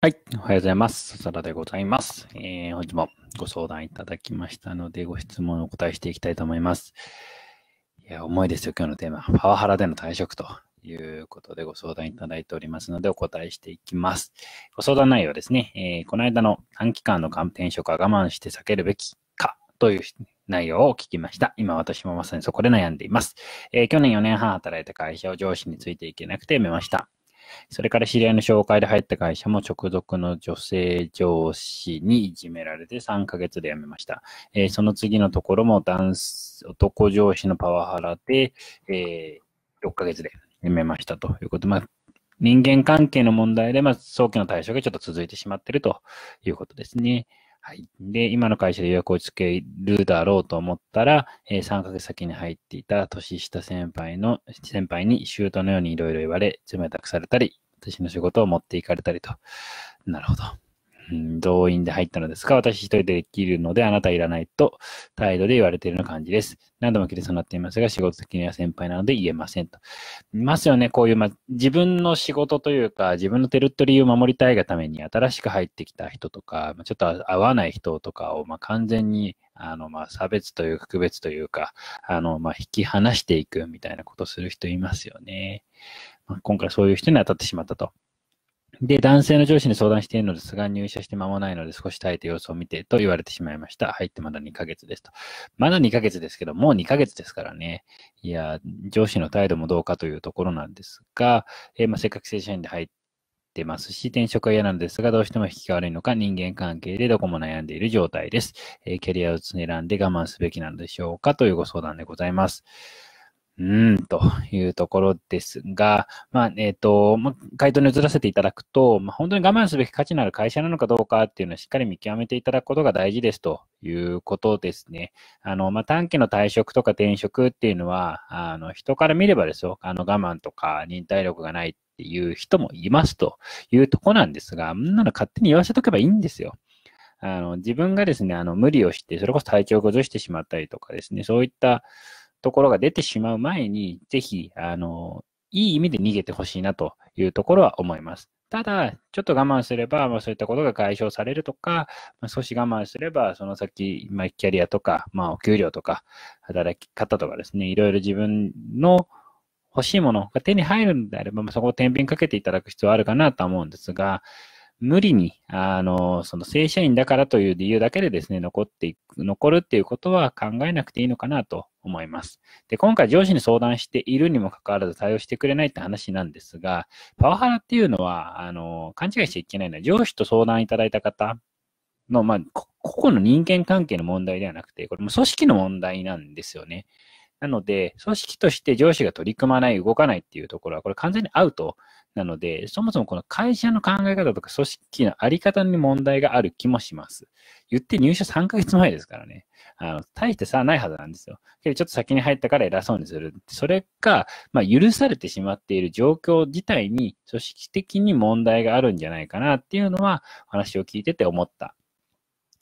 はい。おはようございます。笹田でございます。えー、本日もご相談いただきましたので、ご質問をお答えしていきたいと思います。いや、重いですよ。今日のテーマ。パワハラでの退職ということでご相談いただいておりますので、お答えしていきます。ご相談内容ですね。えー、この間の短期間の転職は我慢して避けるべきかという内容を聞きました。今私もまさにそこで悩んでいます。えー、去年4年半働いた会社を上司についていけなくて辞めました。それから知り合いの紹介で入った会社も直属の女性上司にいじめられて3ヶ月で辞めました。えー、その次のところも男上司のパワハラで、えー、6ヶ月で辞めましたということで、まあ、人間関係の問題で、まあ、早期の対処がちょっと続いてしまっているということですね。はい。で、今の会社で予約をつけるだろうと思ったら、えー、3ヶ月先に入っていた年下先輩の、先輩に周到のようにいろいろ言われ、冷たくされたり、私の仕事を持っていかれたりと。なるほど。うん、動員で入ったのですが、私一人でできるので、あなたいらないと、態度で言われているような感じです。何度も切れそうになっていますが、仕事的には先輩なので言えませんと。いますよね、こういう、ま、自分の仕事というか、自分のテルトリーを守りたいがために、新しく入ってきた人とか、ちょっと合わない人とかを、ま、完全に、あの、ま、差別というか、区別というか、あの、ま、引き離していくみたいなことする人いますよね。ま今回そういう人に当たってしまったと。で、男性の上司に相談しているのですが、入社して間もないので少し耐えて様子を見てと言われてしまいました。入ってまだ2ヶ月ですと。まだ2ヶ月ですけど、もう2ヶ月ですからね。いや、上司の態度もどうかというところなんですが、えー、まあ、せっかく正社員で入ってますし、転職は嫌なんですが、どうしても引きが悪いのか、人間関係でどこも悩んでいる状態です。えー、キャリアを選んで我慢すべきなのでしょうかというご相談でございます。うんというところですが、まあ、えっ、ー、と、まあ、回答に移らせていただくと、まあ、本当に我慢すべき価値のある会社なのかどうかっていうのをしっかり見極めていただくことが大事ですということですね。あの、まあ、短期の退職とか転職っていうのは、あの、人から見ればですよ、あの、我慢とか忍耐力がないっていう人もいますというとこなんですが、んなの勝手に言わせとけばいいんですよ。あの、自分がですね、あの、無理をして、それこそ体調を崩してしまったりとかですね、そういった、ところが出てしまう前に、ぜひ、あの、いい意味で逃げてほしいなというところは思います。ただ、ちょっと我慢すれば、まあ、そういったことが解消されるとか、まあ、少し我慢すれば、その先、まあ、キャリアとか、まあ、お給料とか、働き方とかですね、いろいろ自分の欲しいものが手に入るのであれば、まあ、そこを天秤かけていただく必要はあるかなと思うんですが、無理に、あの、その正社員だからという理由だけでですね、残っていく、残るっていうことは考えなくていいのかなと思います。で、今回上司に相談しているにもかかわらず対応してくれないって話なんですが、パワハラっていうのは、あの、勘違いしちゃいけないのは、上司と相談いただいた方の、まあ、個々の人間関係の問題ではなくて、これも組織の問題なんですよね。なので、組織として上司が取り組まない、動かないっていうところは、これ完全にアウトなので、そもそもこの会社の考え方とか組織のあり方に問題がある気もします。言って入社3ヶ月前ですからね。あの、大して差はないはずなんですよ。けどちょっと先に入ったから偉そうにする。それか、まあ、許されてしまっている状況自体に組織的に問題があるんじゃないかなっていうのは話を聞いてて思った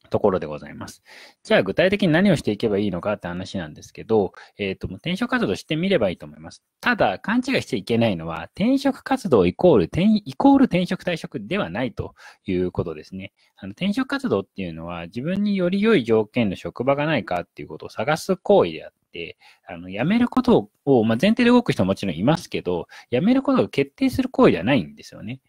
ところでございます。じゃあ具体的に何をしていけばいいのかって話なんですけど、えっ、ー、と、転職活動してみればいいと思います。ただ、勘違いしちゃいけないのは、転職活動イコール、転イコール転職退職ではないということですね。あの転職活動っていうのは、自分により良い条件の職場がないかっていうことを探す行為であって、あの、辞めることを、まあ、前提で動く人ももちろんいますけど、辞めることを決定する行為ではないんですよね。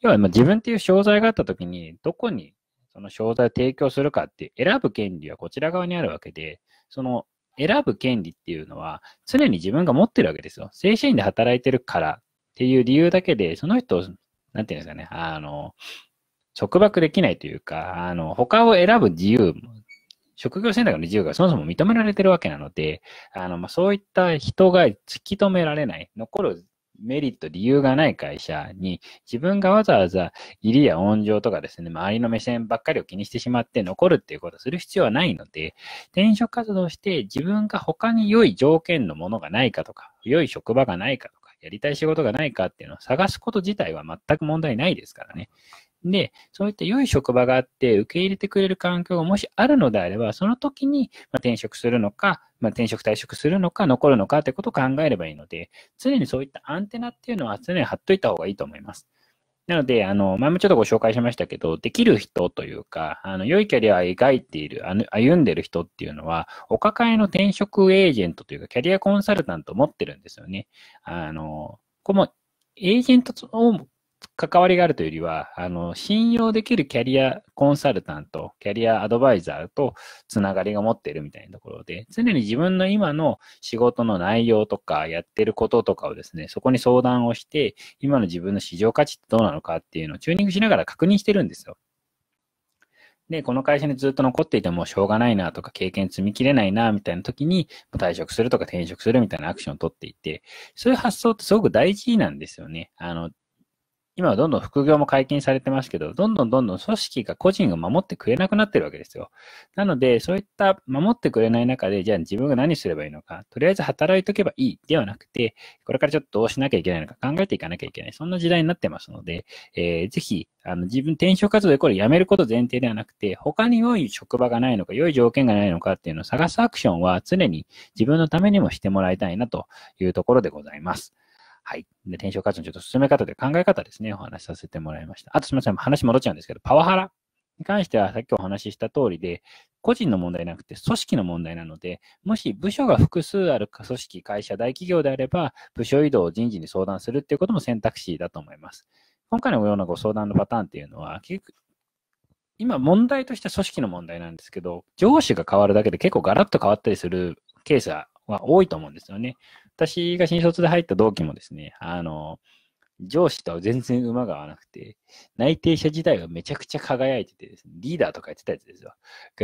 要は、ま自分っていう商材があった時に、どこにその商材を提供するかって選ぶ権利はこちら側にあるわけで、その選ぶ権利っていうのは常に自分が持ってるわけですよ。正社員で働いてるからっていう理由だけで、その人を、なんていうんですかね、あの、束縛できないというか、あの、他を選ぶ自由、職業選択の自由がそもそも認められてるわけなので、あの、まあ、そういった人が突き止められない、残るメリット、理由がない会社に、自分がわざわざ入りや温情とかですね、周りの目線ばっかりを気にしてしまって残るっていうことをする必要はないので、転職活動して自分が他に良い条件のものがないかとか、良い職場がないかとか、やりたい仕事がないかっていうのを探すこと自体は全く問題ないですからね。で、そういった良い職場があって受け入れてくれる環境がもしあるのであれば、その時に転職するのか、まあ、転職退職するのか、残るのかってことを考えればいいので、常にそういったアンテナっていうのは常に貼っといた方がいいと思います。なので、あの、前もちょっとご紹介しましたけど、できる人というか、あの、良いキャリアを描いている、歩んでる人っていうのは、お抱えの転職エージェントというか、キャリアコンサルタントを持ってるんですよね。あの、このエージェントを関わりがあるというよりは、あの、信用できるキャリアコンサルタント、キャリアアドバイザーとつながりが持っているみたいなところで、常に自分の今の仕事の内容とか、やってることとかをですね、そこに相談をして、今の自分の市場価値ってどうなのかっていうのをチューニングしながら確認してるんですよ。で、この会社にずっと残っていてもしょうがないなとか経験積みきれないなみたいな時に退職するとか転職するみたいなアクションを取っていて、そういう発想ってすごく大事なんですよね。あの、今はどんどん副業も解禁されてますけど、どんどんどんどん組織が個人を守ってくれなくなってるわけですよ。なので、そういった守ってくれない中で、じゃあ自分が何すればいいのか、とりあえず働いとけばいいではなくて、これからちょっとどうしなきゃいけないのか考えていかなきゃいけない。そんな時代になってますので、えー、ぜひ、あの、自分転職活動でこれやめること前提ではなくて、他に良い職場がないのか、良い条件がないのかっていうのを探すアクションは常に自分のためにもしてもらいたいなというところでございます。はい。で、転職活動のちょっと進め方で考え方ですね、お話しさせてもらいました。あとすみません、話戻っちゃうんですけど、パワハラに関してはさっきお話しした通りで、個人の問題なくて組織の問題なので、もし部署が複数ある組織、会社、大企業であれば、部署移動を人事に相談するっていうことも選択肢だと思います。今回のようなご相談のパターンっていうのは、結局、今問題として組織の問題なんですけど、上司が変わるだけで結構ガラッと変わったりするケースはは多いと思うんですよね。私が新卒で入った同期もですね、あの、上司とは全然馬が合わなくて、内定者自体がめちゃくちゃ輝いててですね、リーダーとかやってたやつですよ。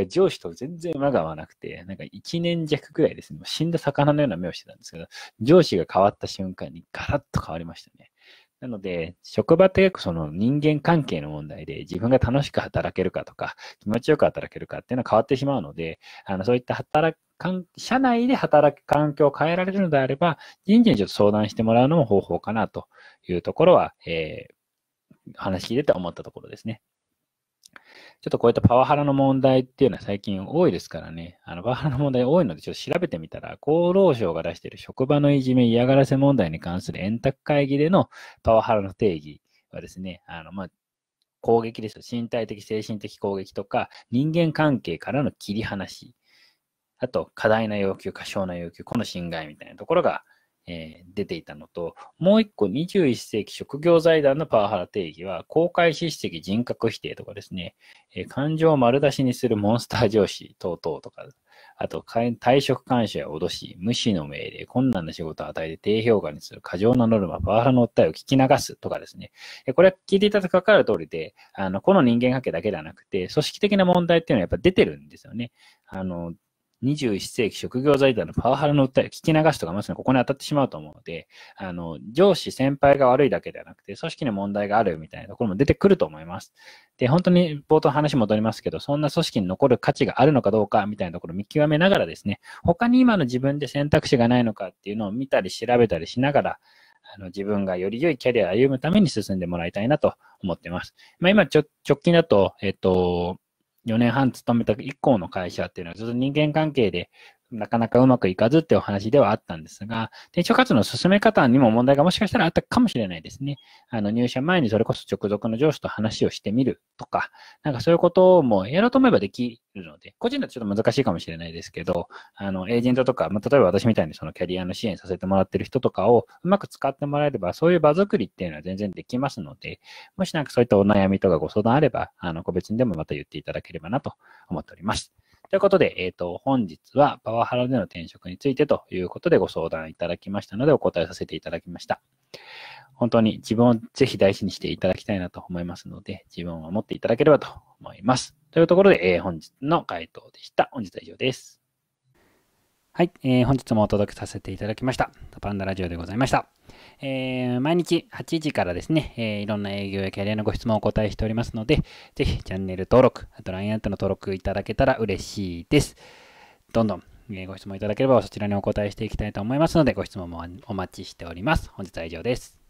上司と全然馬が合わなくて、なんか1年弱ぐらいですね、もう死んだ魚のような目をしてたんですけど、上司が変わった瞬間にガラッと変わりましたね。なので、職場って結その人間関係の問題で自分が楽しく働けるかとか、気持ちよく働けるかっていうのは変わってしまうので、あのそういった働く、社内で働く環境を変えられるのであれば、人事にちょっと相談してもらうのも方法かなというところは、えー、話聞いてて思ったところですね。ちょっとこういったパワハラの問題っていうのは最近多いですからね、あのパワハラの問題多いので、ちょっと調べてみたら、厚労省が出している職場のいじめ、嫌がらせ問題に関する円卓会議でのパワハラの定義はですね、あのまあ、攻撃ですよ。身体的、精神的攻撃とか、人間関係からの切り離し、あと、過大な要求、過小な要求、この侵害みたいなところがえー、出ていたのと、もう一個21世紀職業財団のパワハラ定義は、公開出責人格否定とかですね、えー、感情を丸出しにするモンスター上司等々とか、あと、退職感謝や脅し、無視の命令、困難な仕事を与えて低評価にする過剰なノルマ、パワハラの訴えを聞き流すとかですね。これは聞いていただくとかかる通りで、あの、この人間関係だけではなくて、組織的な問題っていうのはやっぱ出てるんですよね。あの、21世紀職業財団のパワハラの訴えを聞き流しとかまさにここに当たってしまうと思うので、あの、上司先輩が悪いだけではなくて、組織に問題があるみたいなところも出てくると思います。で、本当に冒頭話戻りますけど、そんな組織に残る価値があるのかどうかみたいなところを見極めながらですね、他に今の自分で選択肢がないのかっていうのを見たり調べたりしながら、あの自分がより良いキャリアを歩むために進んでもらいたいなと思っています。まあ、今ちょ、直近だと、えっと、4年半勤めた以降の会社っていうのは、ずっと人間関係でなかなかうまくいかずってお話ではあったんですが、転職活動の進め方にも問題がもしかしたらあったかもしれないですね。あの、入社前にそれこそ直属の上司と話をしてみるとか、なんかそういうこともやろうと思えばできるので、個人だとちょっと難しいかもしれないですけど、あの、エージェントとか、まあ、例えば私みたいにそのキャリアの支援させてもらってる人とかをうまく使ってもらえれば、そういう場作りっていうのは全然できますので、もしなんかそういったお悩みとかご相談あれば、あの、個別にでもまた言っていただければなと思っております。ということで、えっ、ー、と、本日はパワハラでの転職についてということでご相談いただきましたので、お答えさせていただきました。本当に自分をぜひ大事にしていただきたいなと思いますので、自分を守っていただければと思います。というところで、えー、本日の回答でした。本日は以上です。はい、えー、本日もお届けさせていただきました。パンダラジオでございました。えー、毎日8時からですね、えー、いろんな営業やキャリアのご質問をお答えしておりますので、ぜひチャンネル登録、あと LINE アットの登録いただけたら嬉しいです。どんどん、えご質問いただければそちらにお答えしていきたいと思いますので、ご質問もお待ちしております。本日は以上です。